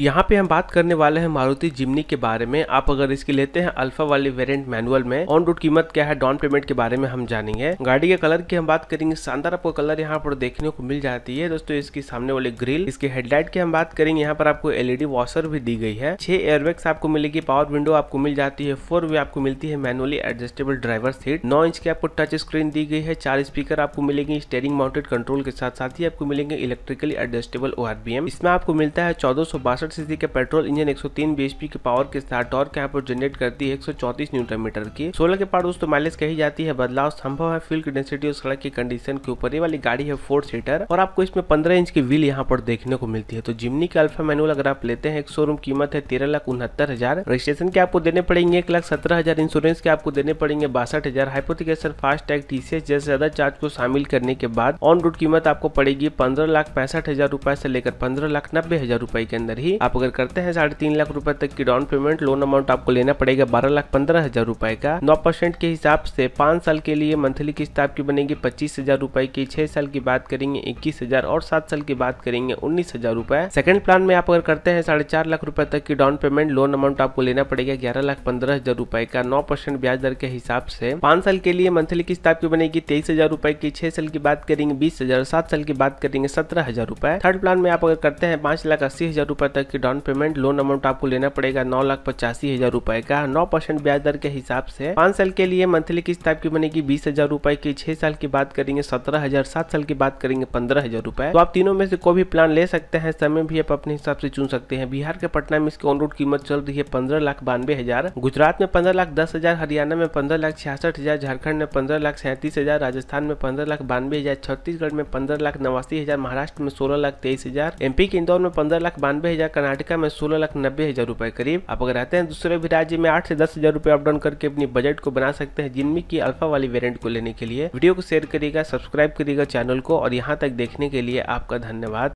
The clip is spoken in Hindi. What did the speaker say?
यहाँ पे हम बात करने वाले हैं मारुति जिमनी के बारे में आप अगर इसकी लेते हैं अल्फा वाले वेरिएंट मैनुअल में ऑन रोड कीमत क्या है डाउन पेमेंट के बारे में हम जानेंगे गाड़ी के कलर की हम बात करेंगे शानदार आपको कलर यहाँ पर देखने को मिल जाती है दोस्तों इसकी सामने वाली ग्रिल इसके हेडलाइट की हम बात करेंगे यहाँ पर आपको एलईडी वॉशर भी दी गई है छह एयरबैग्स आपको मिलेगी पावर विंडो आपको मिल जाती है फोर वे आपको मिलती है मैनुअली एडजस्टेबल ड्राइवर सीट नौ इंच की आपको टच स्क्रीन दी गई है चार स्पीकर आपको मिलेगी स्टेयरिंग माउंटेड कंट्रोल के साथ साथ ही आपको मिलेंगे इलेक्ट्रिकली एडजस्टेबल ओ इसमें आपको मिलता है चौदह बासठ सीसी के पेट्रोल इंजन 103 बीएचपी के पावर के साथ टॉर्क यहाँ पर जनरेट करती है 134 न्यूटन मीटर की सोलह के पार दोस्तों माइलेज कही जाती है बदलाव संभव है फ्यूल की डेंसिटी और सड़क की कंडीशन के ऊपर ये वाली गाड़ी है फोर सीटर और आपको इसमें पंद्रह इंच की व्हील यहाँ पर देखने को मिलती है तो जिमनी का अल्फा मैनुअल अगर आप लेते हैं एक शोरूम कीमत है तेरह लाख उनहत्तर हजार रजिस्ट्रेशन के आपको देने पड़ेंगे एक लाख सत्रह हजार इंश्योरेंस के आपको देने पड़ेंगे बासठ हजार हाइपोथिकेशन फास्ट टैग टीसीएस जैसे ज्यादा चार्ज को शामिल करने के बाद ऑन रोड कीमत आपको पड़ेगी पंद्रह लाख पैंसठ हजार रूपए से लेकर पंद्रह लाख नब्बे हजार रूपए के अंदर ही होगी आप अगर करते हैं साढ़े तीन लाख रुपए तक की डाउन पेमेंट लोन अमाउंट आपको लेना पड़ेगा बारह लाख पंद्रह हजार रूपए का नौ परसेंट के हिसाब से पांच साल के लिए मंथली किस्त आपकी बनेगी पच्चीस हजार रूपए की छह साल की बात करेंगे इक्कीस हजार और सात साल की बात करेंगे उन्नीस हजार रूपए सेकंड प्लान में आप अगर करते हैं साढ़े चार लाख रूपए तक की डाउन पेमेंट लोन अमाउंट आपको लेना पड़ेगा ग्यारह लाख पंद्रह हजार रूपए का नौ परसेंट ब्याज दर के हिसाब से पांच साल के लिए मंथली किस्त आपकी बनेगी तेईस हजार रूपए की छह साल की बात करेंगे बीस हजार सात साल की बात करेंगे सत्रह हजार रूपए थर्ड प्लान में आप अगर करते हैं पांच लाख अस्सी हजार रूपए तक तक की डाउन पेमेंट लोन अमाउंट आपको लेना पड़ेगा नौ लाख पचासी हजार रूपए का नौ परसेंट ब्याज दर के हिसाब से पांच साल के लिए मंथली किस्त आपकी बनेगी बीस हजार रूपए की छह साल की बात करेंगे सत्रह हजार सात साल की बात करेंगे पंद्रह हजार रूपए तो आप तीनों में से कोई भी प्लान ले सकते हैं समय भी आप अपने हिसाब से चुन सकते हैं बिहार के पटना में इसकी ऑन रोड कीमत चल रही है पंद्रह लाख बानवे हजार गुजरात में पंद्रह लाख दस हजार हरियाणा में पंद्रह लाख छियासठ हजार झारखंड में पंद्रह लाख सैंतीस हजार राजस्थान में पंद्रह लाख बानवे हजार छत्तीसगढ़ में पंद्रह लाख नवासी हजार महाराष्ट्र में सोलह लाख तेईस हजार एमपी के इंदौर में पंद्रह लाख बानवे हजार कर्नाटका में सोलह लाख नब्बे हजार रुपए करीब आप अगर रहते हैं दूसरे भी राज्य में आठ से दस हजार रुपए अपडाउन करके अपनी बजट को बना सकते हैं जिनमें की अल्फा वाली वेरियंट को लेने के लिए वीडियो को शेयर करिएगा सब्सक्राइब करिएगा चैनल को और यहाँ तक देखने के लिए आपका धन्यवाद